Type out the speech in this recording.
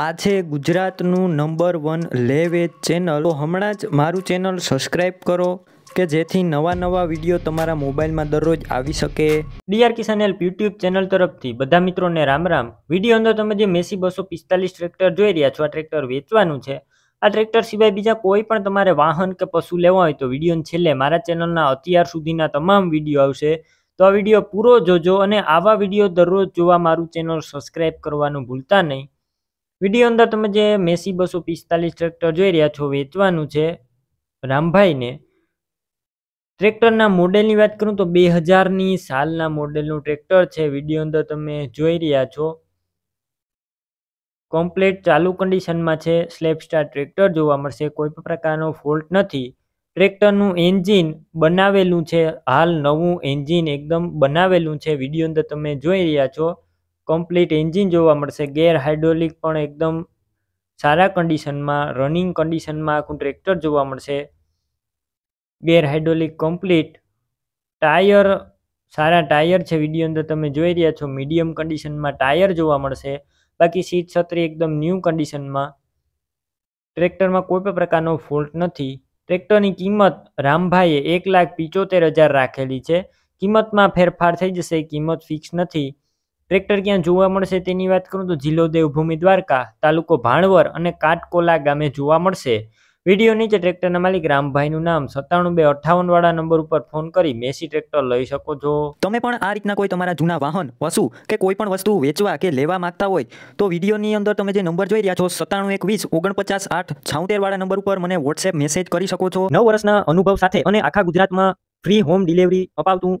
આ છે ગુજરાતનું નંબર વન લેવેજ ચેનલ તો હમણાં જ મારું ચેનલ સબસ્ક્રાઈબ કરો કે જેથી નવા નવા વિડીયો તમારા મોબાઈલમાં દરરોજ આવી શકે DR Kisan help YouTube channel તરફથી બધા મિત્રોને રામ રામ વિડીયો અંદર તમે જે મેસી બસો પિસ્તાલીસ ટ્રેક્ટર જોઈ રહ્યા છો આ ટ્રેક્ટર વેચવાનું છે આ ટ્રેક્ટર સિવાય બીજા કોઈ પણ તમારે વાહન કે પશુ લેવા હોય તો વિડીયોને છેલ્લે મારા ચેનલના અત્યાર સુધીના તમામ વિડીયો આવશે તો આ વિડીયો પૂરો જોજો અને આવા વિડીયો દરરોજ જોવા મારું ચેનલ સબસ્ક્રાઈબ કરવાનું ભૂલતા નહીં વિડીયો અંદર તમે જે મેસી બસો પિસ્તાલીસ ટ્રેક્ટર જોઈ રહ્યા છો વેચવાનું છે રામભાઈને ટ્રેક્ટરના મોડેલની વાત કરું તો બે હજારની સાલના મોડેલનું ટ્રેક્ટર છે વિડીયો અંદર તમે જોઈ રહ્યા છો કોમ્પ્લેટ ચાલુ કન્ડિશનમાં છે સ્લેબ સ્ટાર ટ્રેક્ટર જોવા મળશે કોઈ પણ પ્રકારનો ફોલ્ટ નથી ટ્રેક્ટરનું એન્જિન બનાવેલું છે હાલ નવું એન્જિન એકદમ બનાવેલું છે વિડીયો અંદર તમે જોઈ રહ્યા છો કમ્પ્લીટ એન્જિન જોવા મળશે ગેર હાઇડ્રોલિક પણ એકદમ સારા કન્ડિશનમાં રનિંગ કન્ડિશનમાં આખું ટ્રેક્ટર જોવા મળશે ગેર હાઇડ્રોલિક કમ્પ્લીટ ટાયર સારા ટાયર છે વિડીયો અંદર તમે જોઈ રહ્યા છો મીડિયમ કન્ડિશનમાં ટાયર જોવા મળશે બાકી સીટ છત્રી એકદમ ન્યૂ કન્ડિશનમાં ટ્રેક્ટરમાં કોઈ પણ પ્રકારનો ફોલ્ટ નથી ટ્રેક્ટરની કિંમત રામભાઈએ એક લાખ પિચોતેર હજાર રાખેલી છે કિંમતમાં ફેરફાર થઈ જશે કિંમત ફિક્સ નથી ટ્રેક્ટર ક્યાં જોવા મળશે તેની વાત કરું તો જિલ્લો દેવભૂમિ દ્વારકા તાલુકો ભાણવર અને કાટકોલા ગામે જોવા મળશે વિડીયો નીચે ટ્રેક્ટરના માલિક રામભાઈનું નામ સત્તાણું બે અઠાવન વાળા નંબર ઉપર ફોન કરી મેસી ટ્રેક્ટર લઈ શકો છો તમે પણ આ રીતના કોઈ તમારા જૂના વાહન વસુ કે કોઈ પણ વસ્તુ વેચવા કે લેવા માંગતા હોય તો વિડીયોની અંદર તમે જે નંબર જોઈ રહ્યા છો સત્તાણું એક વીસ ઓગણપચાસ આઠ છાઉતેર વાળા નંબર ઉપર મને વોટ્સએપ મેસેજ કરી શકો છો નવ વર્ષના અનુભવ સાથે અને આખા ગુજરાતમાં ફ્રી હોમ ડિલિવરી અપાવતું